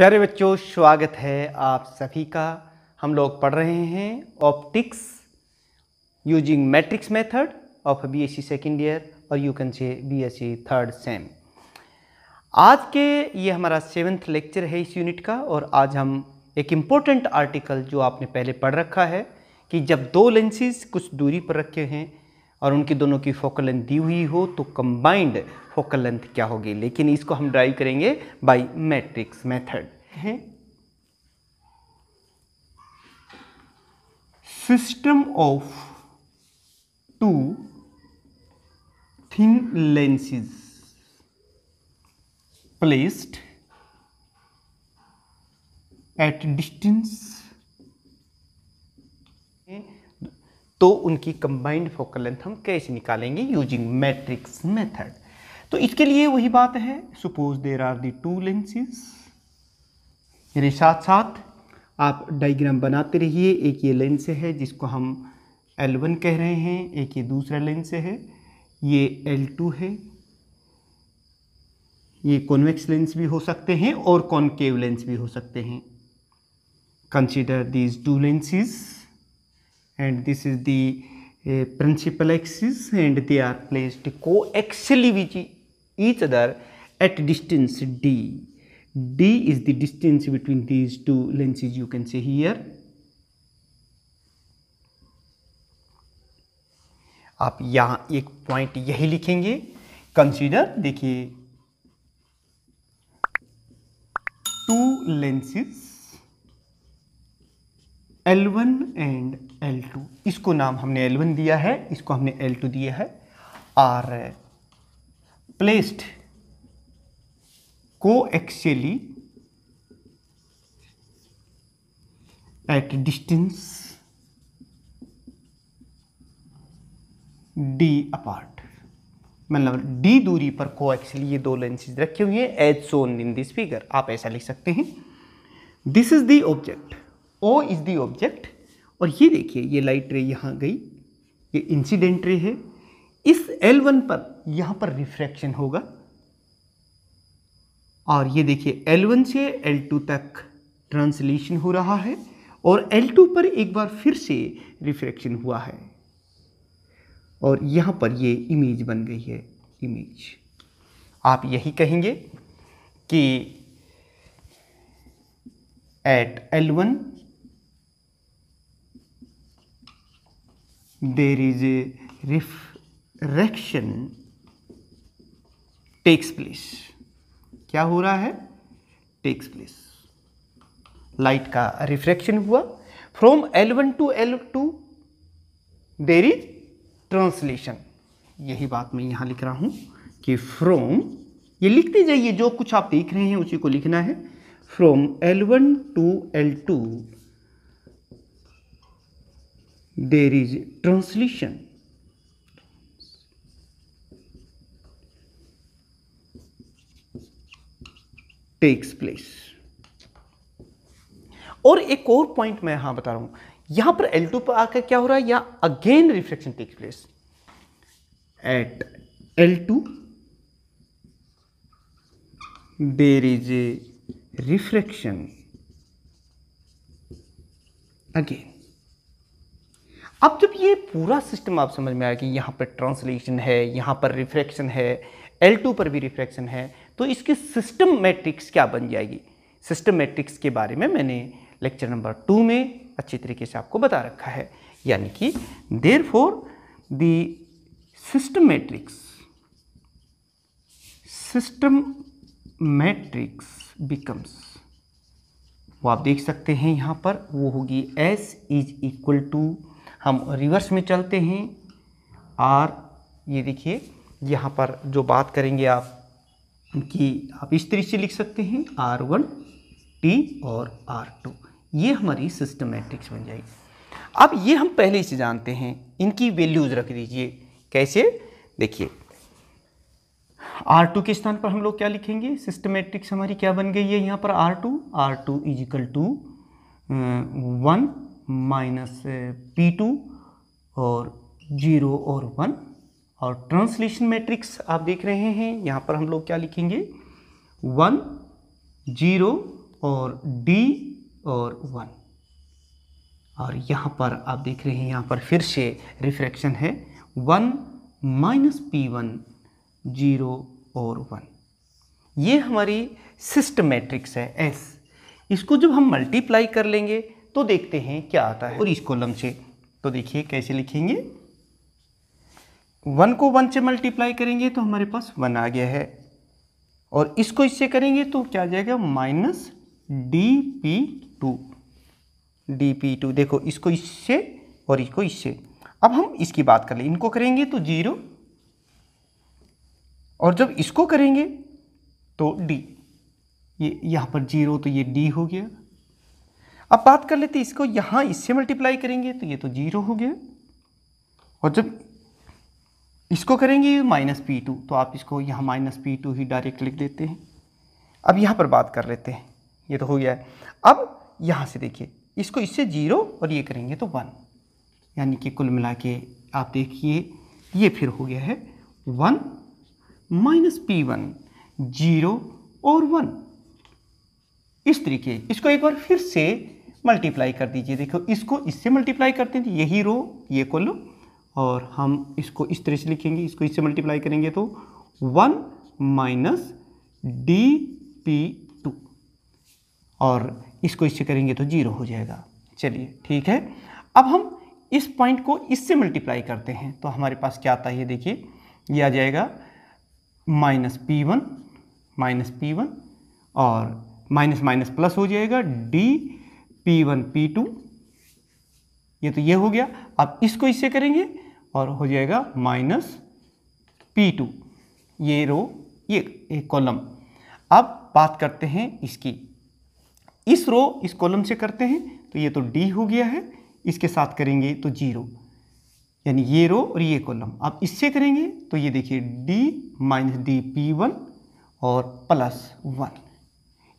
प्यारे बच्चों स्वागत है आप सभी का हम लोग पढ़ रहे हैं optics using matrix method of B S C second year और you can say B S C third sem आज के ये हमारा सेवन्थ लेक्चर है इस यूनिट का और आज हम एक इम्पोर्टेंट आर्टिकल जो आपने पहले पढ़ रखा है कि जब दो लेंसेज कुछ दूरी पर रखे हैं और उनकी दोनों की फोकल लेंथ दी हुई हो तो कंबाइंड फोकल लेंथ क्या होगी लेकिन इसको हम ड्राइव करेंगे बाय मैट्रिक्स मेथड है system of two thin lenses placed at distance तो उनकी कंबाइंड फोकल लेंथ हम कैसे निकालेंगे यूजिंग मैट्रिक्स मेथड तो इसके लिए वही बात है suppose there are the two lenses मेरे साथ साथ आप डायग्राम बनाते रहिए एक ये लेंस है जिसको हम L1 कह रहे हैं एक ये दूसरा लेंस है ये L2 है ये कॉन्वेक्स लेंस भी हो सकते हैं और कॉनकेव लेंस भी हो सकते हैं consider these two lenses and this is the uh, principal axis and they are placed coaxially with each other at distance d. d is the distance between these two lenses you can see here. आप यहां एक point यही लिखेंगे consider देखिए to lenses L1 and to इसको नाम हमने L1 दिया है इसको हमने L2 दिया है आर प्लेस्ड को actually at distance d apart मतलब d दूरी पर को एक्चुअली ये दो लेंसेज रखे हुए हैं as shown in this figure आप ऐसा लिख सकते हैं this is the object O is the object और ये देखिए ये लाइट रे यहाँ गई ये इंसिडेंट रे है इस L1 पर यहाँ पर रिफ्रैक्शन होगा और ये देखिए L1 से एल टू तक ट्रांसलेशन हो रहा है और एल टू पर एक बार फिर से रिफ्रैक्शन हुआ है और यहाँ पर ये इमेज बन गई है इमेज आप यही कहेंगे कि at L1 there is a refraction takes place क्या हो रहा है takes place लाइट का रिफ्रैक्शन हुआ from L1 to to L two there is translation यही बात मैं यहां लिख रहा हूं कि from ये लिखते जाइए जो कुछ आप देख रहे हैं उसी को लिखना है from L one to L two there is translation takes place और एक और पॉइंट मैं यहां बता रहा हूं यहां पर L2 पर आकर क्या हो रहा है या again reflection takes place at L2 there is a reflection again अब जब ये पूरा सिस्टम आप समझ में आया कि यहाँ पर ट्रांसलेशन है यहाँ पर रिफ्रैक्शन है L2 पर भी रिफ्रैक्शन है तो इसकी सिस्टम मैट्रिक्स क्या बन जाएगी सिस्टम मैट्रिक्स के बारे में मैंने लेक्चर नंबर टू में अच्छी तरीके से आपको बता रखा है यानी कि therefore the system matrix system matrix becomes वो आप देख सकते हैं यहाँ पर वो होगी S इज इक्वल टू हम रिवर्स में चलते हैं और ये देखिए यहाँ पर जो बात करेंगे आप कि आप इस तरीके से लिख सकते हैं आर वन टी और आर टू ये हमारी सिस्टमेटिक्स बन जाएगी अब ये हम पहले से जानते हैं इनकी वैल्यूज़ रख दीजिए कैसे देखिए आर टू के स्थान पर हम लोग क्या लिखेंगे सिस्टमेट्रिक्स हमारी क्या बन गई है यहाँ पर R two R two is equal to one minus P two और जीरो और वन और ट्रांसलेशन मैट्रिक्स आप देख रहे हैं यहाँ पर हम लोग क्या लिखेंगे वन जीरो और डी और वन और यहाँ पर आप देख रहे हैं यहाँ पर फिर से रिफ्रैक्शन है one minus P one zero और वन ये हमारी सिस्ट मैट्रिक्स है एस इसको जब हम मल्टीप्लाई कर लेंगे तो देखते हैं क्या आता है और इस कॉलम से तो देखिए कैसे लिखेंगे वन को वन से मल्टीप्लाई करेंगे तो हमारे पास वन आ गया है और इसको इससे करेंगे तो क्या आ जाएगा minus D P two D P two देखो इसको इससे और इसको इससे अब हम इसकी बात कर लें इनको करेंगे तो जीरो और जब इसको करेंगे तो डी ये यहाँ पर जीरो तो ये डी हो गया अब बात कर लेते इसको यहाँ इससे मल्टीप्लाई करेंगे तो ये तो जीरो हो गया और जब इसको करेंगे माइनस पी टू तो आप इसको यहाँ माइनस पी टू ही डायरेक्ट लिख देते हैं अब यहाँ पर बात कर लेते हैं ये तो हो गया है अब यहाँ से देखिए इसको इससे जीरो और ये करेंगे तो वन यानी कि कुल मिला के आप देखिए ये फिर हो गया है one minus P one zero और वन इस तरीके इसको एक बार फिर से मल्टीप्लाई कर दीजिए देखो इसको इससे मल्टीप्लाई करते हैं तो यही रो ये लो और हम इसको इस तरह से लिखेंगे इसको इससे मल्टीप्लाई करेंगे तो one minus D P two और इसको इससे करेंगे तो जीरो हो जाएगा चलिए ठीक है अब हम इस पॉइंट को इससे मल्टीप्लाई करते हैं तो हमारे पास क्या आता है ये देखिए ये आ जाएगा minus P one minus P one और माइनस माइनस प्लस हो जाएगा डी P1 P2 ये तो ये हो गया अब इसको इससे करेंगे और हो जाएगा माइनस पी टू ये रो ये एक कॉलम अब बात करते हैं इसकी इस रो इस कॉलम से करते हैं तो ये तो डी हो गया है इसके साथ करेंगे तो जीरो यानी ये रो और ये कॉलम अब इससे करेंगे तो ये देखिए D minus D P one और प्लस वन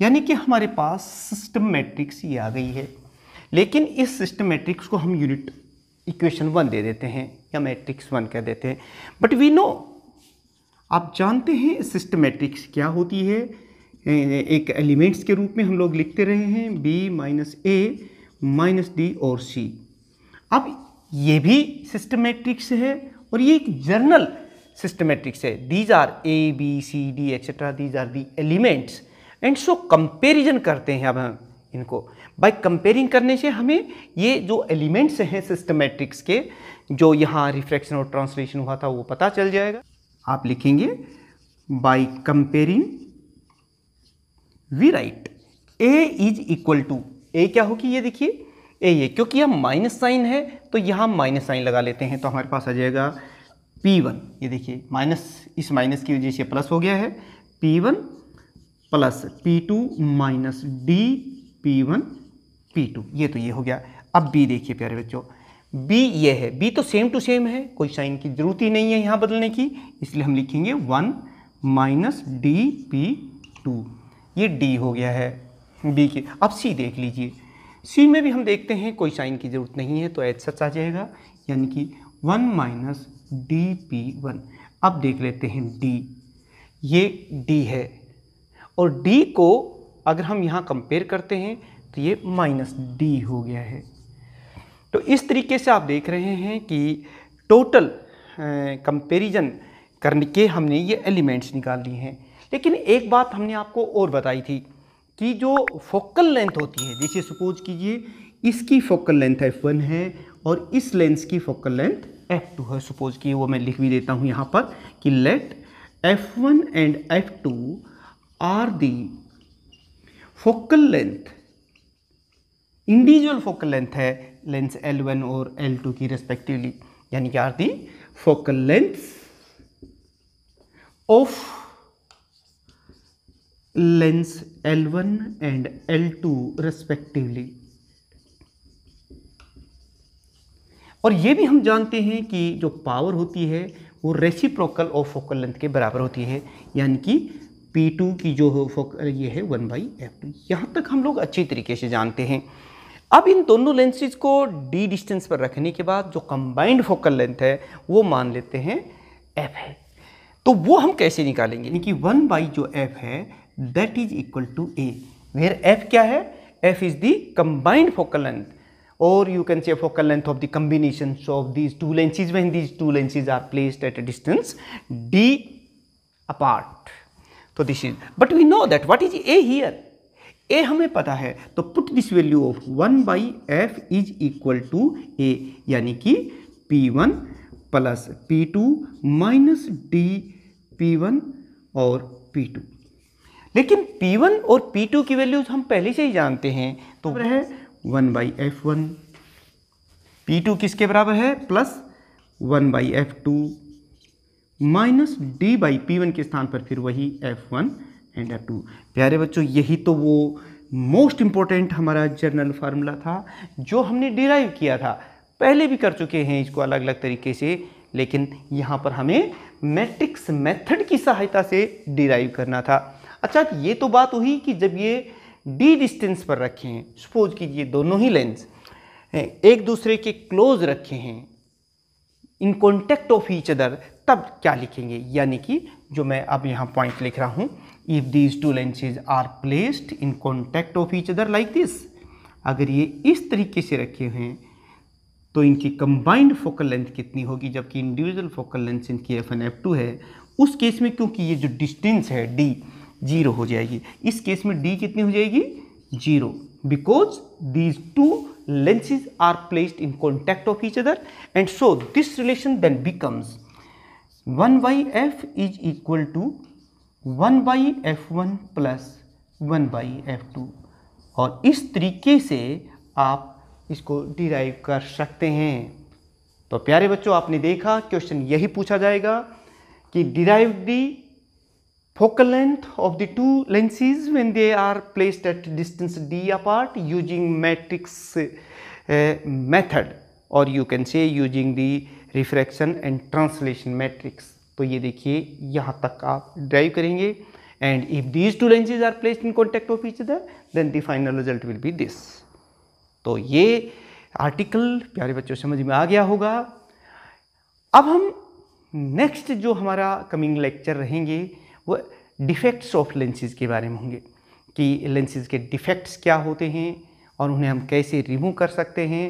यानी कि हमारे पास सिस्टम मैट्रिक्स ये आ गई है लेकिन इस सिस्टम मैट्रिक्स को हम यूनिट इक्वेशन वन दे देते हैं या मैट्रिक्स वन कह देते हैं बट वी नो आप जानते हैं सिस्टम मैट्रिक्स क्या होती है एक एलिमेंट्स के रूप में हम लोग लिखते रहे हैं B minus A minus D और सी अब ये भी सिस्टम मैट्रिक्स है और ये एक जर्नल सिस्टम मैट्रिक्स है these are A B C D etcetera these are the elements and so comparison करते हैं अब हम इनको बाय कंपेयरिंग करने से हमें ये जो एलिमेंट्स हैं सिस्टमेट्रिक्स के जो यहाँ रिफ्रैक्शन और ट्रांसलेशन हुआ था वो पता चल जाएगा आप लिखेंगे by comparing we write A is equal to A क्या होगी ये देखिए ए ये क्योंकि यह माइनस साइन है तो यहाँ माइनस साइन लगा लेते हैं तो हमारे पास आ जाएगा पी वन ये देखिए माइनस इस माइनस की वजह से प्लस हो गया है P one plus P two minus D P one P two ये तो ये हो गया अब बी देखिए प्यारे बच्चों बी ये है बी तो सेम टू सेम है कोई साइन की जरूरत ही नहीं है यहाँ बदलने की इसलिए हम लिखेंगे one minus D P two ये डी हो गया है बी के अब सी देख लीजिए सी में भी हम देखते हैं कोई साइन की ज़रूरत नहीं है तो एच सच आ जाएगा यानी कि one minus D P one अब देख लेते हैं डी ये डी है और डी को अगर हम यहाँ कंपेयर करते हैं तो ये माइनस डी हो गया है तो इस तरीके से आप देख रहे हैं कि टोटल कंपेरिजन करने के हमने ये एलिमेंट्स निकाल लिए हैं लेकिन एक बात हमने आपको और बताई थी कि जो फोकल लेंथ होती है जैसे सपोज कीजिए इसकी फोकल लेंथ F1 है और इस लेंस की फोकल लेंथ F2 है सपोज कि वो मैं लिख भी देता हूँ यहाँ पर कि let F1 and F2 are the focal length individual focal length है लेंस L1 और L2 की रेस्पेक्टिवली यानी कि are the focal length of lens L1 and L2 respectively और ये भी हम जानते हैं कि जो पावर होती है वो रेसिप्रोकल ऑफ फोकल लेंथ के बराबर होती है यानी कि पी टू की जो ये है वन बाई एफ टू यहाँ तक हम लोग अच्छी तरीके से जानते हैं अब इन दोनों लेंसेज को डी डिस्टेंस पर रखने के बाद जो कंबाइंड फोकल लेंथ है वो मान लेते हैं एफ है तो वो हम कैसे निकालेंगे यानी कि वन बाई जो एफ है that is equal to A where F क्या है F is the combined focal length और you can say focal length of the combination of these two lenses when these two lenses are placed at a distance D apart तो this is but we know that what is A here A हमें पता है तो put this value of one by F is equal to A यानी कि P one plus P two minus D P one और P two लेकिन P one और P two की वैल्यूज हम पहले से ही जानते हैं तो है one by F one P two किसके बराबर है plus one by F two minus D by P one के स्थान पर फिर वही F one and F two प्यारे बच्चों यही तो वो मोस्ट इंपॉर्टेंट हमारा जर्नल फार्मूला था जो हमने डिराइव किया था पहले भी कर चुके हैं इसको अलग अलग तरीके से लेकिन यहाँ पर हमें मैट्रिक्स मेथड की सहायता से डिराइव करना था अच्छा ये तो बात हुई कि जब ये डी डिस्टेंस पर रखे हैं सपोज कीजिए दोनों ही लेंस एक दूसरे के क्लोज रखे हैं in contact of each other तब क्या लिखेंगे यानी कि जो मैं अब यहाँ पॉइंट लिख रहा हूँ if these two lenses are placed in contact of each other like this अगर ये इस तरीके से रखे हुए हैं तो इनकी कंबाइंड फोकल लेंथ कितनी होगी जबकि इंडिविजुअल फोकल लेंथ इनकी एफ एन एफ टू है उस केस में क्योंकि ये जो डिस्टेंस है डी जीरो हो जाएगी इस केस में डी कितनी हो जाएगी zero because these two lenses are placed in contact of each other and so this relation then becomes 1 by f is equal to 1 by f1 plus 1 by f2 और इस तरीके से आप इसको डिराइव कर सकते हैं तो प्यारे बच्चों आपने देखा क्वेश्चन यही पूछा जाएगा कि derive the Focal length of the two lenses when they are placed at distance d apart using matrix uh, method or you can say using the refraction and translation matrix. तो ये देखिए यहाँ तक आप ड्राइव करेंगे and if these two lenses are placed in contact of each other then the final result will be this तो ये article प्यारे बच्चों समझ में आ गया होगा अब हम नेक्स्ट जो हमारा कमिंग लेक्चर रहेंगे वो डिफेक्ट्स ऑफ लेंसेज के बारे में होंगे कि लेंसेज के डिफेक्ट्स क्या होते हैं और उन्हें हम कैसे रिमूव कर सकते हैं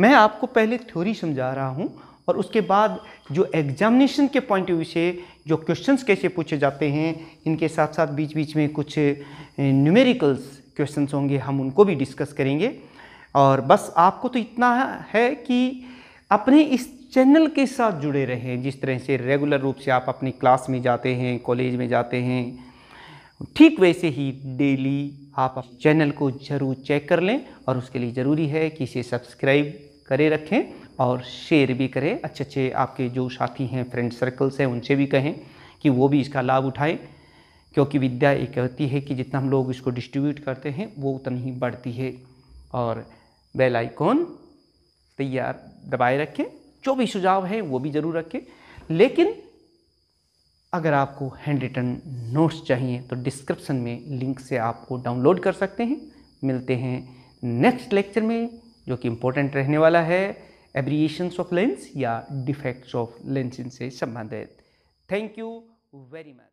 मैं आपको पहले थ्योरी समझा रहा हूँ और उसके बाद जो एग्जामिनेशन के पॉइंट ऑफ व्यू से जो क्वेश्चंस कैसे पूछे जाते हैं इनके साथ साथ बीच बीच में कुछ न्यूमेरिकल्स क्वेश्चंस होंगे हम उनको भी डिस्कस करेंगे और बस आपको तो इतना है कि अपने इस चैनल के साथ जुड़े रहें जिस तरह से रेगुलर रूप से आप अपनी क्लास में जाते हैं कॉलेज में जाते हैं ठीक वैसे ही डेली आप चैनल को ज़रूर चेक कर लें और उसके लिए ज़रूरी है कि इसे सब्सक्राइब करे रखें और शेयर भी करें अच्छे अच्छे आपके जो साथी हैं फ्रेंड सर्कल्स हैं उनसे भी कहें कि वो भी इसका लाभ उठाएं क्योंकि विद्या एक कहती है कि जितना हम लोग इसको डिस्ट्रीब्यूट करते हैं वो उतनी ही बढ़ती है और बेल आइकॉन तैयार दबाए रखें जो भी सुझाव हैं वो भी ज़रूर रखें लेकिन अगर आपको हैंड रिटन नोट्स चाहिए तो डिस्क्रिप्सन में लिंक से आपको डाउनलोड कर सकते हैं मिलते हैं नेक्स्ट लेक्चर में जो कि इम्पोर्टेंट रहने वाला है एब्रिएशंस ऑफ लेंस या डिफेक्ट्स ऑफ लेंसिन से संबंधित थैंक यू वेरी मच